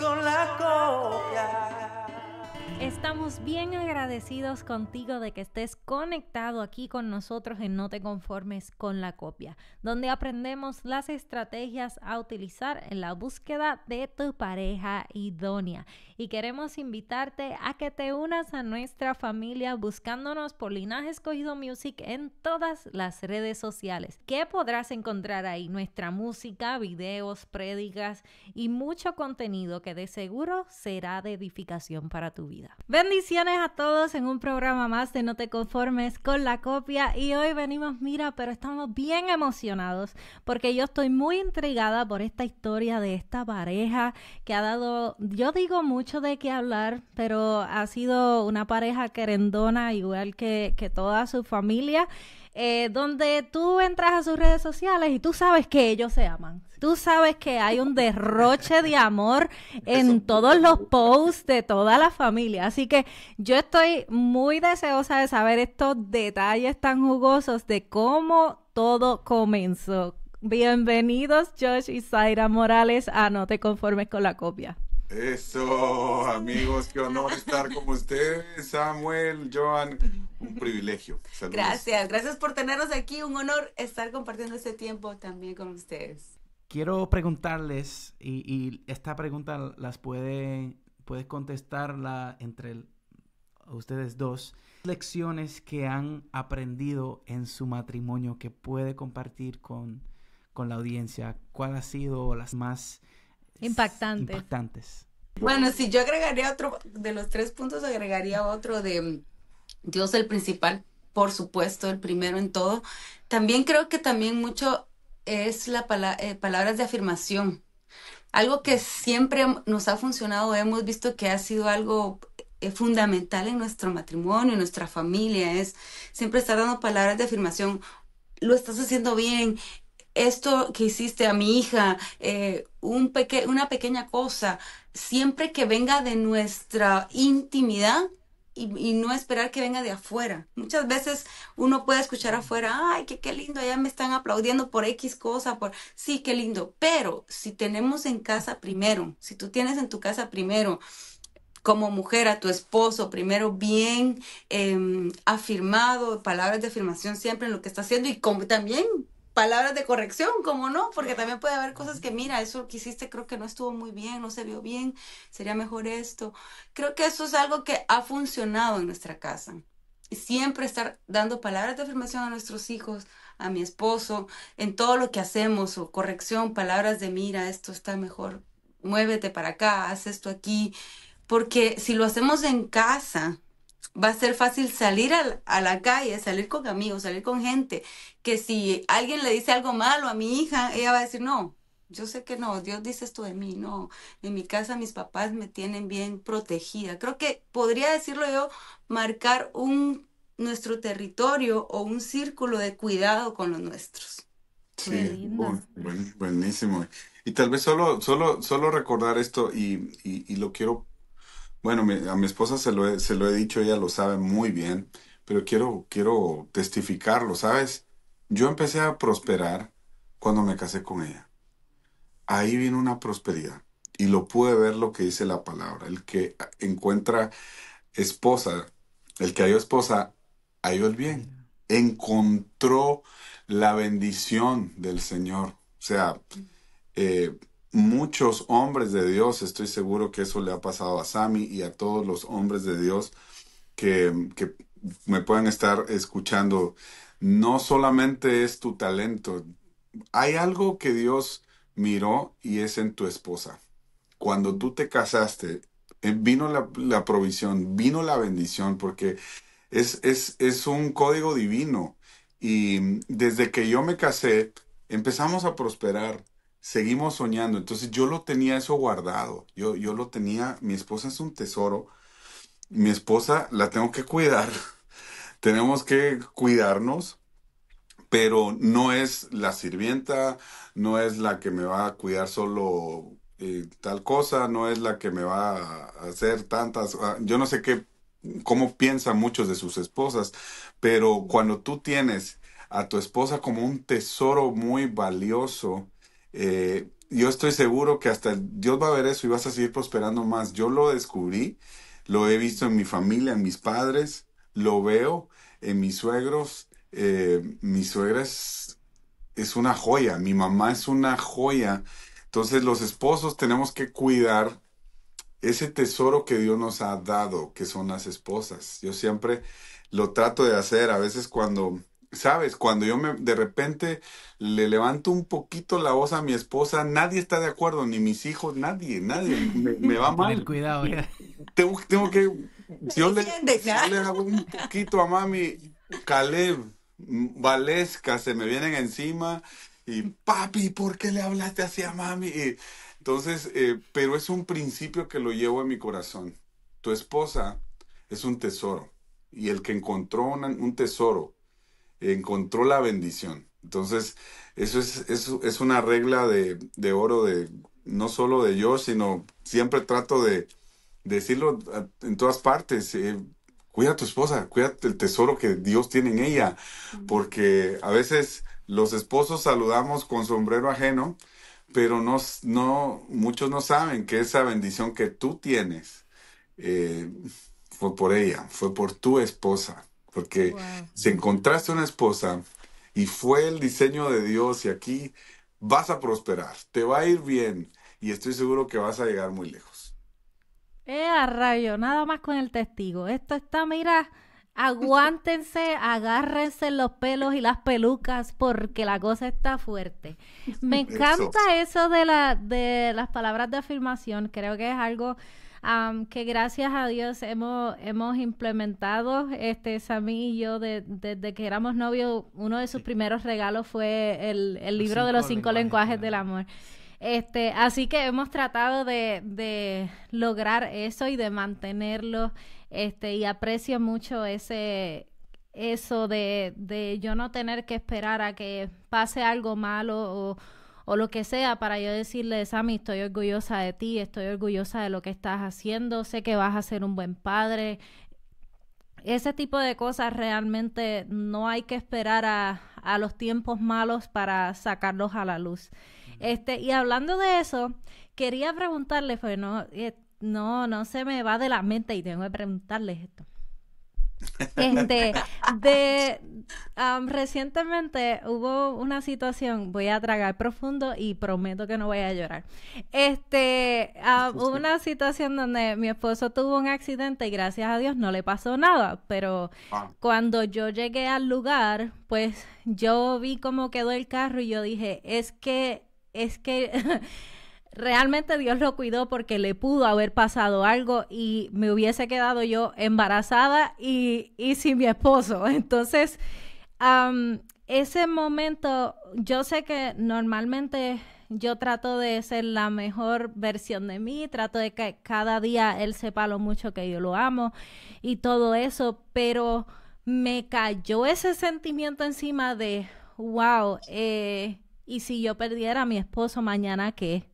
con la copia. Estamos bien agradecidos contigo de que estés conectado aquí con nosotros en No te conformes con la copia, donde aprendemos las estrategias a utilizar en la búsqueda de tu pareja idónea. Y queremos invitarte a que te unas a nuestra familia buscándonos por Linaje Escogido Music en todas las redes sociales. ¿Qué podrás encontrar ahí? Nuestra música, videos, prédicas y mucho contenido que de seguro será de edificación para tu vida. Bendiciones a todos en un programa más de No te conformes con la copia y hoy venimos, mira, pero estamos bien emocionados porque yo estoy muy intrigada por esta historia de esta pareja que ha dado, yo digo mucho de qué hablar, pero ha sido una pareja querendona igual que, que toda su familia. Eh, donde tú entras a sus redes sociales y tú sabes que ellos se aman. Tú sabes que hay un derroche de amor en todos los posts de toda la familia. Así que yo estoy muy deseosa de saber estos detalles tan jugosos de cómo todo comenzó. Bienvenidos Josh y Zaira Morales a No te conformes con la copia. Eso, amigos, qué honor estar con ustedes, Samuel, Joan, un privilegio. Gracias, gracias por tenernos aquí, un honor estar compartiendo este tiempo también con ustedes. Quiero preguntarles, y, esta pregunta las puede, contestar contestarla entre ustedes dos, lecciones que han aprendido en su matrimonio que puede compartir con, con la audiencia, cuál ha sido las más impactantes. Bueno, si yo agregaría otro, de los tres puntos agregaría otro de mm, Dios el principal, por supuesto, el primero en todo. También creo que también mucho es la eh, palabras de afirmación. Algo que siempre nos ha funcionado, hemos visto que ha sido algo eh, fundamental en nuestro matrimonio, en nuestra familia, es siempre estar dando palabras de afirmación. Lo estás haciendo bien, esto que hiciste a mi hija, eh, una pequeña cosa, siempre que venga de nuestra intimidad, y, no esperar que venga de afuera. Muchas veces uno puede escuchar afuera, ay, qué, qué lindo, allá me están aplaudiendo por X cosa, por sí, qué lindo. Pero si tenemos en casa primero, si tú tienes en tu casa primero como mujer a tu esposo primero bien em, afirmado, palabras de afirmación siempre en lo que está haciendo y como también palabras de corrección, como no, porque también puede haber cosas que, mira, eso que hiciste creo que no estuvo muy bien, no se vio bien, sería mejor esto. Creo que eso es algo que ha funcionado en nuestra casa. Y Siempre estar dando palabras de afirmación a nuestros hijos, a mi esposo, en todo lo que hacemos, o corrección, palabras de, mira, esto está mejor, muévete para acá, haz esto aquí, porque si lo hacemos en casa, va a ser fácil salir a, la calle, salir con amigos, salir con gente, que si alguien le dice algo malo a mi hija, ella va a decir, no, yo sé que no, Dios dice esto de mí, no, en mi casa mis papás me tienen bien protegida. Creo que podría decirlo yo, marcar un nuestro territorio o un círculo de cuidado con los nuestros. Sí, buenísimo. Y tal vez solo, solo, solo recordar esto y, y lo quiero bueno, a mi esposa se lo he, dicho, ella lo sabe muy bien, pero quiero, quiero testificarlo, ¿sabes? Yo empecé a prosperar cuando me casé con ella. Ahí vino una prosperidad y lo pude ver lo que dice la palabra. El que encuentra esposa, el que halló esposa, halló el bien. Encontró la bendición del Señor. O sea, eh, muchos hombres de Dios, estoy seguro que eso le ha pasado a Sami y a todos los hombres de Dios que, que me puedan estar escuchando, no solamente es tu talento, hay algo que Dios miró y es en tu esposa. Cuando tú te casaste, eh, vino la, la provisión, vino la bendición, porque es, es, es un código divino. Y desde que yo me casé, empezamos a prosperar seguimos soñando. Entonces yo lo tenía eso guardado, yo, yo lo tenía, mi esposa es un tesoro, mi esposa la tengo que cuidar, tenemos que cuidarnos, pero no es la sirvienta, no es la que me va a cuidar solo eh, tal cosa, no es la que me va a hacer tantas, ah, yo no sé qué, cómo piensan muchos de sus esposas, pero cuando tú tienes a tu esposa como un tesoro muy valioso, eh, yo estoy seguro que hasta Dios va a ver eso y vas a seguir prosperando más. Yo lo descubrí, lo he visto en mi familia, en mis padres, lo veo en mis suegros. Eh, mi suegra es una joya, mi mamá es una joya. Entonces los esposos tenemos que cuidar ese tesoro que Dios nos ha dado, que son las esposas. Yo siempre lo trato de hacer. A veces cuando Sabes, cuando yo me de repente le levanto un poquito la voz a mi esposa, nadie está de acuerdo, ni mis hijos, nadie, nadie, me, va mal. cuidado, ¿eh? Tengo, tengo que, yo le, yo le hago un poquito a mami, Caleb, Valesca, se me vienen encima y papi, ¿por qué le hablaste así a mami? entonces, eh, pero es un principio que lo llevo en mi corazón. Tu esposa es un tesoro y el que encontró un tesoro encontró la bendición. Entonces, eso es, es una regla de, de, oro de no solo de yo, sino siempre trato de, decirlo en todas partes. Eh, cuida a tu esposa, cuida el tesoro que Dios tiene en ella, porque a veces los esposos saludamos con sombrero ajeno, pero no, no, muchos no saben que esa bendición que tú tienes eh, fue por ella, fue por tu esposa porque si encontraste una esposa y fue el diseño de Dios y aquí vas a prosperar, te va a ir bien y estoy seguro que vas a llegar muy lejos. Eh, a rayo, nada más con el testigo. Esto está, mira, aguántense, agárrense los pelos y las pelucas porque la cosa está fuerte. Me encanta eso, de, la, de las palabras de afirmación, creo que es algo que gracias a Dios hemos, hemos implementado, este, Sammy y yo, desde que éramos novios, uno de sus primeros regalos fue el, libro de los cinco lenguajes, del amor. Este, así que hemos tratado de, de, lograr eso y de mantenerlo. Este, y aprecio mucho ese eso de, de yo no tener que esperar a que pase algo malo o o lo que sea para yo decirle, Sammy, estoy orgullosa de ti, estoy orgullosa de lo que estás haciendo, sé que vas a ser un buen padre. Ese tipo de cosas realmente no hay que esperar a, los tiempos malos para sacarlos a la luz. Este, y hablando de eso, quería preguntarle, pues no, eh, no, no se me va de la mente y tengo que preguntarles esto. Este, de recientemente hubo una situación, voy a tragar profundo y prometo que no voy a llorar. Este, ah, hubo una situación donde mi esposo tuvo un accidente y gracias a Dios no le pasó nada, pero ah. cuando yo llegué al lugar, pues yo vi cómo quedó el carro y yo dije, es que, es que realmente Dios lo cuidó porque le pudo haber pasado algo y me hubiese quedado yo embarazada y, sin mi esposo. Entonces, ese momento, yo sé que normalmente yo trato de ser la mejor versión de mí, trato de que cada día él sepa lo mucho que yo lo amo y todo eso, pero me cayó ese sentimiento encima de, wow, eh, y si yo perdiera a mi esposo mañana, ¿qué?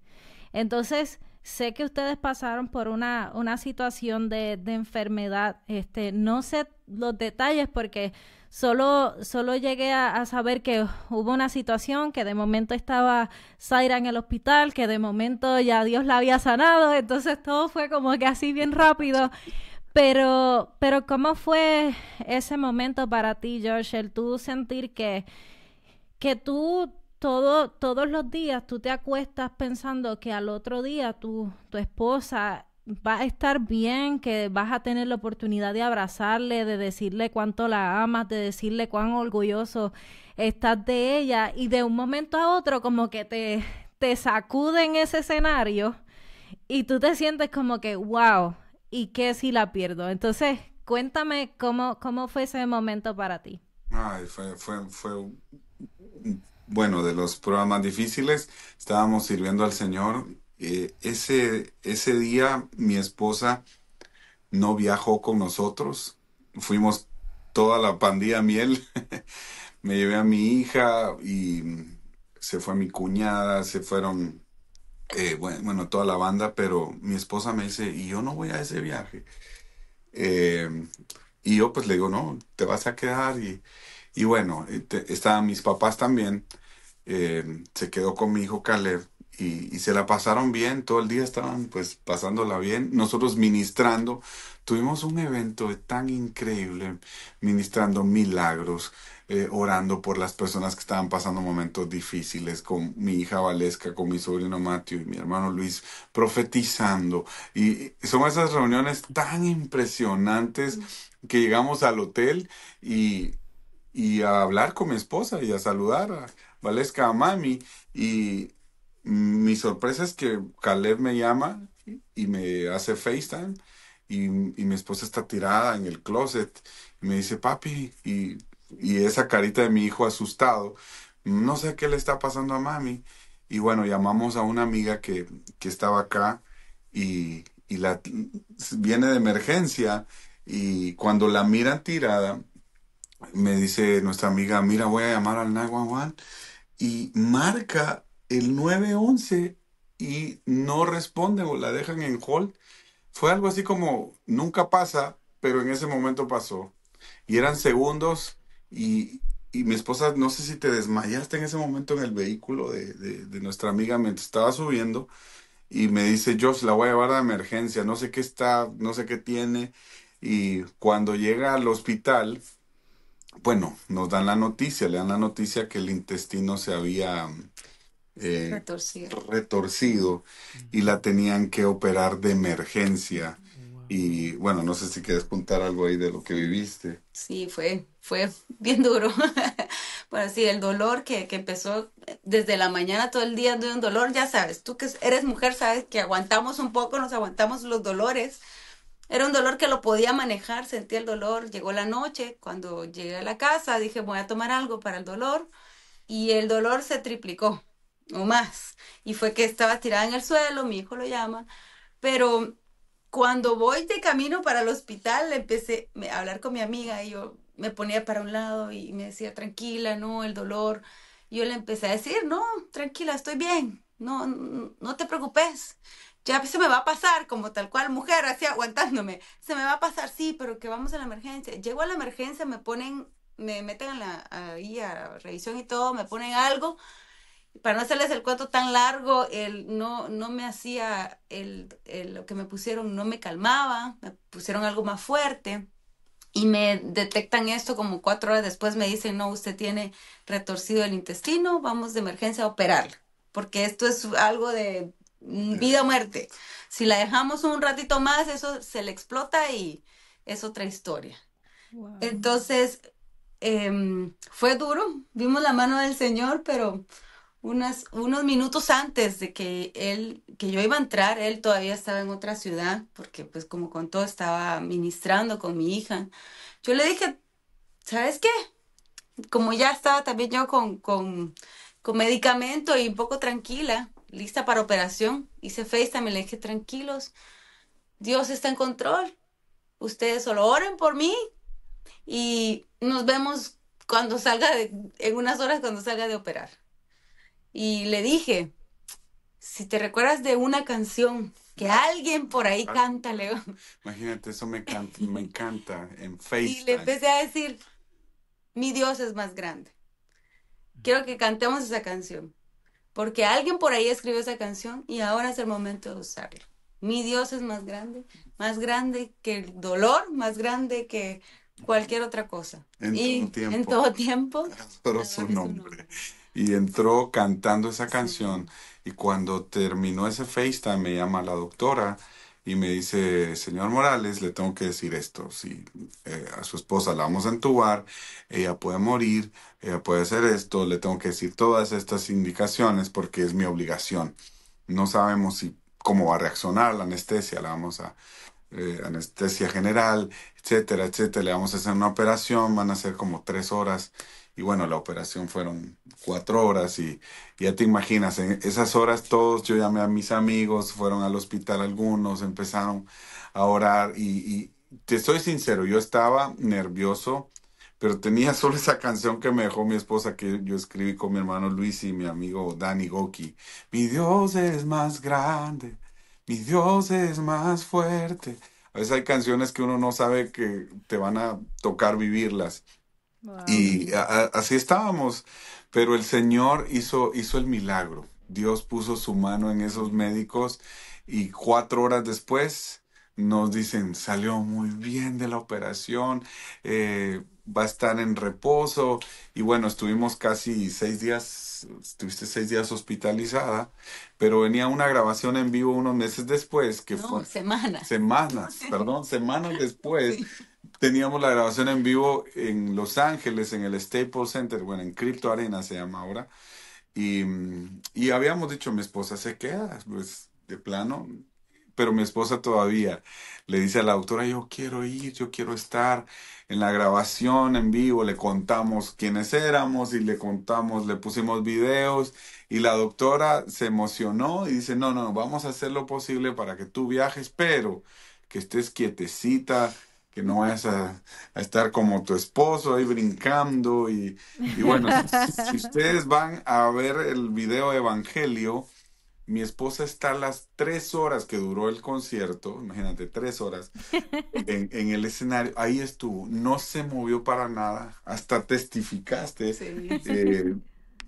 Entonces, sé que ustedes pasaron por una, una situación de, de, enfermedad. Este, no sé los detalles porque solo, solo llegué a, saber que hubo una situación que de momento estaba Zaira en el hospital, que de momento ya Dios la había sanado, entonces todo fue como que así bien rápido. Pero, pero ¿cómo fue ese momento para ti, George? El tú sentir que, que tú todos los días tú te acuestas pensando que al otro día tu, tu esposa va a estar bien, que vas a tener la oportunidad de abrazarle, de decirle cuánto la amas, de decirle cuán orgulloso estás de ella y de un momento a otro como que te, te en ese escenario y tú te sientes como que, wow, ¿y qué si la pierdo? Entonces, cuéntame cómo, cómo fue ese momento para ti. Ay, fue, fue, fue un bueno, de los programas difíciles, estábamos sirviendo al Señor. Eh, ese, ese día mi esposa no viajó con nosotros, fuimos toda la pandilla miel, me llevé a mi hija y se fue mi cuñada, se fueron, eh, bueno, toda la banda, pero mi esposa me dice, y yo no voy a ese viaje. Eh, y yo pues le digo, no, te vas a quedar y y bueno, este, estaban mis papás también, eh, se quedó con mi hijo Caleb y, se la pasaron bien, todo el día estaban pues pasándola bien, nosotros ministrando, tuvimos un evento tan increíble, ministrando milagros, eh, orando por las personas que estaban pasando momentos difíciles, con mi hija Valesca, con mi sobrino Mateo y mi hermano Luis, profetizando. Y son esas reuniones tan impresionantes mm. que llegamos al hotel y y a hablar con mi esposa y a saludar a Valesca, a mami. Y mi sorpresa es que Caleb me llama y me hace FaceTime y, y mi esposa está tirada en el closet y me dice, papi, y, esa carita de mi hijo asustado, no sé qué le está pasando a mami. Y bueno, llamamos a una amiga que, estaba acá y, y la, viene de emergencia y cuando la miran tirada, me dice nuestra amiga, mira, voy a llamar al 911 y marca el 911 y no responden o la dejan en hold. Fue algo así como, nunca pasa, pero en ese momento pasó. Y eran segundos y, mi esposa, no sé si te desmayaste en ese momento en el vehículo de, nuestra amiga mientras estaba subiendo y me dice, Yo la voy a llevar a emergencia, no sé qué está, no sé qué tiene. Y cuando llega al hospital, bueno, nos dan la noticia, le dan la noticia que el intestino se había eh, retorcido. y la tenían que operar de emergencia. Y bueno, no sé si quieres contar algo ahí de lo que viviste. Sí, fue, fue bien duro. Bueno, sí, el dolor que, que, empezó desde la mañana todo el día un dolor, ya sabes, tú que eres mujer, sabes que aguantamos un poco, nos aguantamos los dolores era un dolor que lo podía manejar, sentía el dolor. Llegó la noche, cuando llegué a la casa dije voy a tomar algo para el dolor y el dolor se triplicó o más. Y fue que estaba tirada en el suelo, mi hijo lo llama, pero cuando voy de camino para el hospital empecé a hablar con mi amiga y yo me ponía para un lado y me decía tranquila, no, el dolor. yo le empecé a decir, no, tranquila, estoy bien, no, no te preocupes ya se me va a pasar, como tal cual mujer, así aguantándome, se me va a pasar, sí, pero que vamos a la emergencia. Llego a la emergencia, me ponen, me meten la, ahí a revisión y todo, me ponen algo. Para no hacerles el cuento tan largo, no, no me hacía, el, lo que me pusieron no me calmaba, me pusieron algo más fuerte y me detectan esto como cuatro horas después, me dicen, no, usted tiene retorcido el intestino, vamos de emergencia a operar, porque esto es algo de Mm, vida o muerte. Si la dejamos un ratito más, eso se le explota y es otra historia. Entonces, em, fue duro, vimos la mano del Señor, pero unas, unos minutos antes de que él, que yo iba a entrar, él todavía estaba en otra ciudad, porque pues como con todo estaba ministrando con mi hija. Yo le dije, ¿sabes qué? Como ya estaba también yo con, con, con medicamento y un poco tranquila, lista para operación. Hice FaceTime y le dije, tranquilos, Dios está en control. Ustedes solo oren por mí y nos vemos cuando salga, en unas horas cuando salga de operar. Y le dije, si te recuerdas de una canción que alguien por ahí ah. canta, Leo. Imagínate, eso me, encanta, me encanta en FaceTime. Y le empecé a decir, mi Dios es más grande. Quiero que cantemos esa canción porque alguien por ahí escribió esa canción y ahora es el momento de usarla. Mi Dios es más grande, más grande que el dolor, más grande que cualquier otra cosa. En todo tiempo. En todo tiempo. Pero su nombre. Y entró cantando esa canción y cuando terminó ese FaceTime me llama la doctora y me dice, señor Morales, le tengo que decir esto, si eh, a su esposa la vamos a entubar, ella puede morir, ella puede hacer esto, le tengo que decir todas estas indicaciones porque es mi obligación. No sabemos si cómo va a reaccionar la anestesia, la vamos a eh, anestesia general, etcétera, etcétera, le vamos a hacer una operación, van a ser como tres horas y bueno, la operación fueron cuatro horas y ya te imaginas, en esas horas todos, yo llamé a mis amigos, fueron al hospital algunos, empezaron a orar y, te soy sincero, yo estaba nervioso, pero tenía solo esa canción que me dejó mi esposa que yo escribí con mi hermano Luis y mi amigo Danny Goki. Mi Dios es más grande, mi Dios es más fuerte. A veces hay canciones que uno no sabe que te van a tocar vivirlas. Y así estábamos. Pero el Señor hizo, hizo el milagro. Dios puso su mano en esos médicos y cuatro horas después nos dicen, salió muy bien de la operación, eh, va a estar en reposo. Y bueno, estuvimos casi seis días, estuviste seis días hospitalizada, pero venía una grabación en vivo unos meses después, que no, fue... Semanas. Semanas, perdón, semanas después teníamos la grabación en vivo en Los Ángeles, en el Staples Center, bueno, en Crypto Arena se llama ahora. Y, mm, y habíamos dicho, mi esposa se queda, pues de plano, pero mi esposa todavía le dice a la doctora, yo quiero ir, yo quiero estar en la grabación en vivo, le contamos quiénes éramos y le contamos, le pusimos videos y la doctora se emocionó y dice, no, no, vamos a hacer lo posible para que tú viajes, pero que estés quietecita, que no vayas a, estar como tu esposo ahí brincando. Y, bueno, si, ustedes van a ver el video Evangelio, mi esposa está las tres horas que duró el concierto, imagínate, tres horas, en, el escenario, ahí estuvo, no se movió para nada, hasta testificaste. Eh,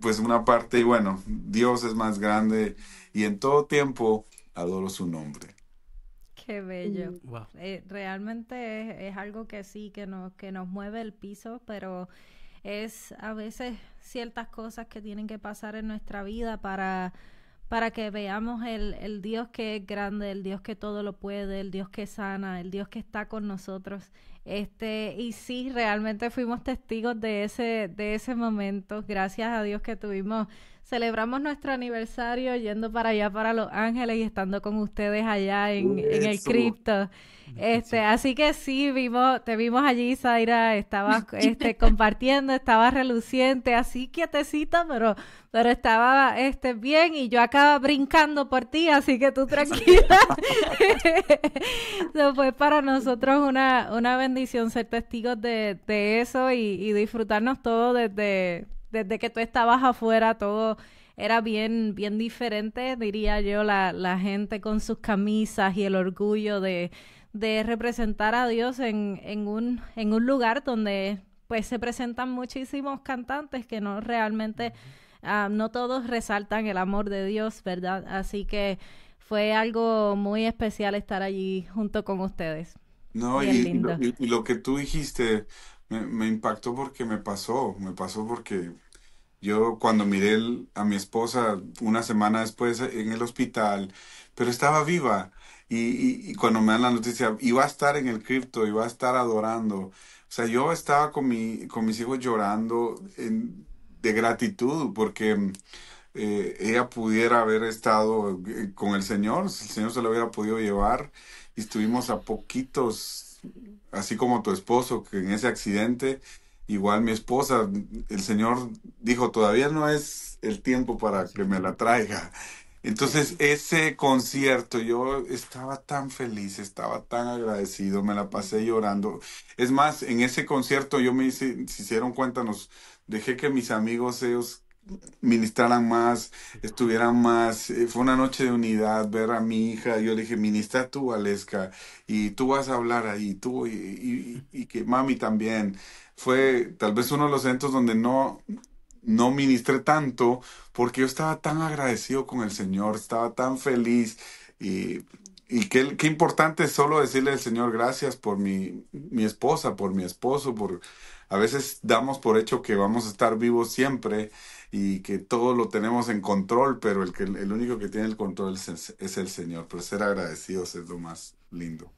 pues una parte, y bueno, Dios es más grande y en todo tiempo adoro su nombre. Qué bello. Mm. Eh, realmente es, es, algo que sí, que nos, que nos mueve el piso, pero es a veces ciertas cosas que tienen que pasar en nuestra vida para, para que veamos el, el Dios que es grande, el Dios que todo lo puede, el Dios que sana, el Dios que está con nosotros este, y sí, realmente fuimos testigos de ese, de ese momento. Gracias a Dios que tuvimos, celebramos nuestro aniversario yendo para allá para Los Ángeles y estando con ustedes allá en, el cripto. Este, así que sí, vimos, te vimos allí, Zaira, estabas este, compartiendo, estabas reluciente, así quietecita, pero, pero estaba este, bien y yo acaba brincando por ti, así que tú tranquila. Eso fue para nosotros una, una bendición ser testigos de, eso y, disfrutarnos todo desde, desde que tú estabas afuera, todo era bien, bien diferente, diría yo, la, gente con sus camisas y el orgullo de, representar a Dios en, un, en un lugar donde pues se presentan muchísimos cantantes que no realmente, ah, no todos resaltan el amor de Dios, ¿verdad? Así que fue algo muy especial estar allí junto con ustedes. No, y, lo, que tú dijiste me, impactó porque me pasó, me pasó porque yo cuando miré a mi esposa una semana después en el hospital, pero estaba viva y, cuando me dan la noticia, iba a estar en el cripto, iba a estar adorando. O sea, yo estaba con mi, con mis hijos llorando de gratitud porque... Eh, ella pudiera haber estado eh, con el Señor, si el Señor se lo hubiera podido llevar. Y estuvimos a poquitos, así como tu esposo, que en ese accidente, igual mi esposa, el Señor dijo, todavía no es el tiempo para que me la traiga. Entonces ese concierto yo estaba tan feliz, estaba tan agradecido, me la pasé llorando. Es más, en ese concierto yo me hice, si hicieron cuenta, nos dejé que mis amigos ellos ministraran más, estuvieran más. Eh, fue una noche de unidad, ver a mi hija. Yo le dije, ministra tú, Aleska, y tú vas a hablar ahí, tú, y, y, y, que mami también. Fue tal vez uno de los eventos donde no, no ministré tanto, porque yo estaba tan agradecido con el Señor, estaba tan feliz. Y, y qué, importante es solo decirle al Señor gracias por mi, mi esposa, por mi esposo, por... A veces damos por hecho que vamos a estar vivos siempre, y que todo lo tenemos en control, pero el, que, el único que tiene el control es el, es el Señor. Pero ser agradecidos es lo más lindo.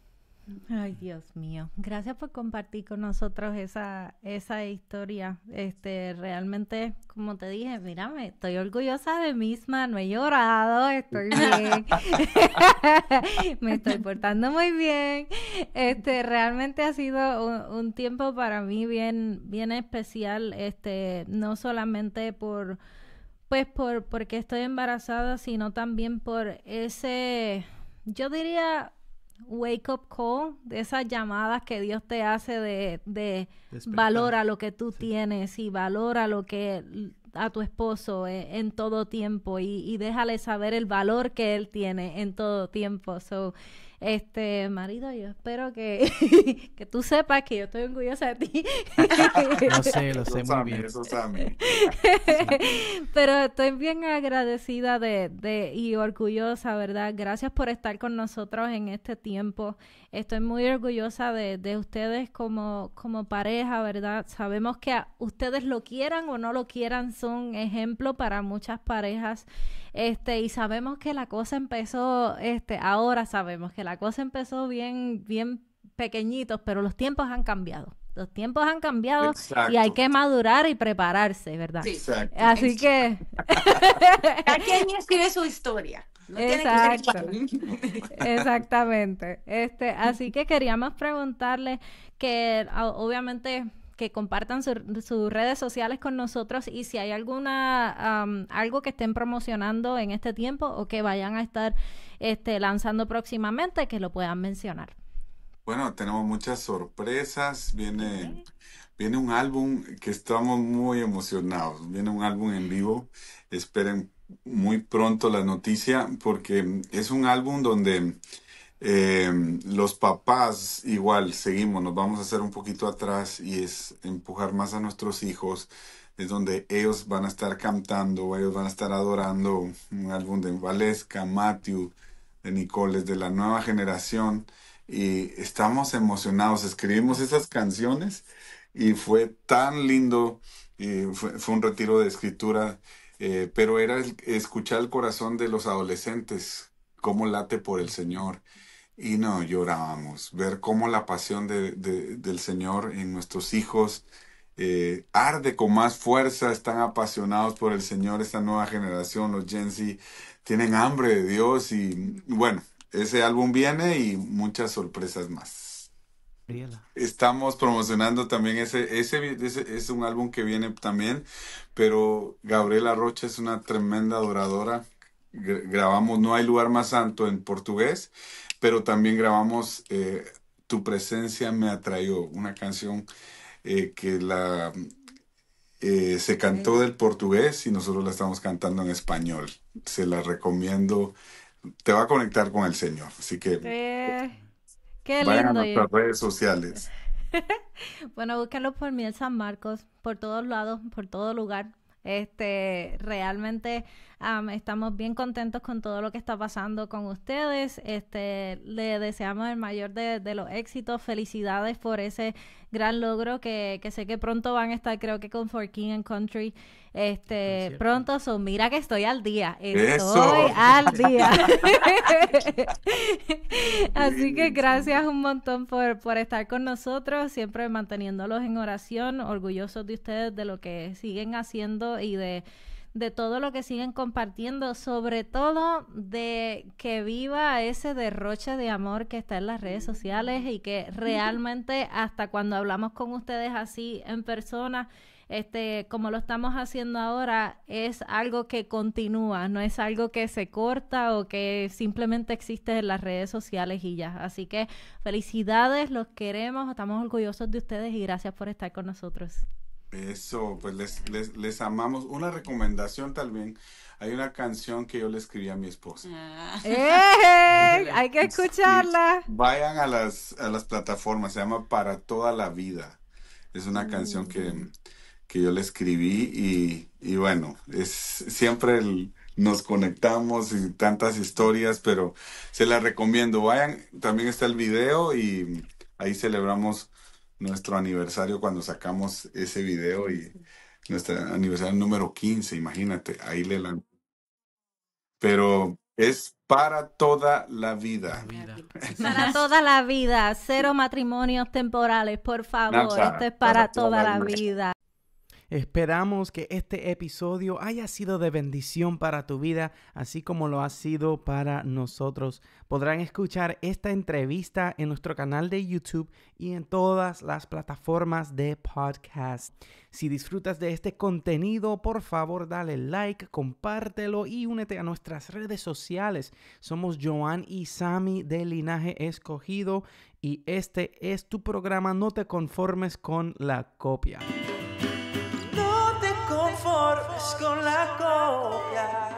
Ay, Dios mío. Gracias por compartir con nosotros esa, esa historia. Este, realmente, como te dije, mírame, estoy orgullosa de misma, no he llorado, estoy bien. Me estoy portando muy bien. Este, realmente ha sido un, un tiempo para mí bien, bien especial. Este, no solamente por pues por porque estoy embarazada, sino también por ese, yo diría wake up call, de esas llamadas que Dios te hace de, de a lo que tú tienes y valora lo que a tu esposo eh, en todo tiempo y, y, déjale saber el valor que él tiene en todo tiempo. So, este, marido, yo espero que, que tú sepas que yo estoy orgullosa de ti. lo sé, lo sé, muy bien. Pero estoy bien agradecida de, de, y orgullosa, ¿verdad? Gracias por estar con nosotros en este tiempo. Estoy muy orgullosa de, de ustedes como, como pareja, ¿verdad? Sabemos que ustedes lo quieran o no lo quieran, son ejemplo para muchas parejas. Este, y sabemos que la cosa empezó, este, ahora sabemos que la cosa empezó bien, bien pequeñitos, pero los tiempos han cambiado los tiempos han cambiado y hay que madurar y prepararse, ¿verdad? Así que... Cada quien escribe su historia. Exacto. Exactamente. Este, así que queríamos preguntarle que obviamente que compartan sus redes sociales con nosotros y si hay alguna algo que estén promocionando en este tiempo o que vayan a estar este, lanzando próximamente que lo puedan mencionar. Bueno, tenemos muchas sorpresas. Viene, viene un álbum que estamos muy emocionados. Viene un álbum en vivo. Esperen muy pronto la noticia porque es un álbum donde eh, los papás igual seguimos, nos vamos a hacer un poquito atrás y es empujar más a nuestros hijos. Es donde ellos van a estar cantando, ellos van a estar adorando un álbum de Valesca, Matthew, de Nicoles, de la nueva generación y estamos emocionados, escribimos esas canciones y fue tan lindo, fue, un retiro de escritura, eh, pero era escuchar el corazón de los adolescentes, cómo late por el Señor. Y no, llorábamos, ver cómo la pasión del Señor en nuestros hijos eh, arde con más fuerza, están apasionados por el Señor, esta nueva generación, los Gen Z, tienen hambre de Dios y bueno, ese álbum viene y muchas sorpresas más. Estamos promocionando también ese, ese, es un álbum que viene también, pero Gabriela Rocha es una tremenda adoradora. Grabamos No hay lugar más santo en portugués, pero también grabamos eh, Tu presencia me atrayó, una canción eh, que la eh, se cantó del portugués y nosotros la estamos cantando en español. Se la recomiendo te va a conectar con el Señor. Así que qué lindo, vayan a nuestras redes sociales. bueno, búsquenlo por Miel San Marcos, por todos lados, por todo lugar. Este, realmente estamos bien contentos con todo lo que está pasando con ustedes. Este, le deseamos el mayor de los éxitos. Felicidades por ese gran logro que, sé que pronto van a estar, creo que con For King and Country. Este, pronto son, mira que estoy al día. Estoy al día. Así que gracias un montón por, por estar con nosotros, siempre manteniéndolos en oración, orgullosos de ustedes, de lo que siguen haciendo y de de todo lo que siguen compartiendo, sobre todo de que viva ese derroche de amor que está en las redes sociales y que realmente hasta cuando hablamos con ustedes así en persona, este, como lo estamos haciendo ahora, es algo que continúa, no es algo que se corta o que simplemente existe en las redes sociales y ya. Así que felicidades, los queremos, estamos orgullosos de ustedes y gracias por estar con nosotros. Eso, pues les, les, amamos. Una recomendación también. Hay una canción que yo le escribí a mi esposa. ¡Eh! Hay que escucharla. Vayan a las, a las plataformas, se llama Para toda la vida. Es una mm. canción que, yo le escribí y, bueno, es siempre nos conectamos y tantas historias, pero se la recomiendo. Vayan, también está el video y ahí celebramos nuestro aniversario cuando sacamos ese video y nuestro aniversario número 15, imagínate, ahí le la... Pero es para toda la vida. Para toda la vida, cero matrimonios temporales, por favor. Esto es para toda la vida. Esperamos que este episodio haya sido de bendición para tu vida, así como lo ha sido para nosotros. Podrán escuchar esta entrevista en nuestro canal de YouTube y en todas las plataformas de podcast. Si disfrutas de este contenido, por favor dale like, compártelo y únete a nuestras redes sociales. Somos Joan y Sami de Linaje Escogido y este es tu programa No te conformes con la copia con la copia.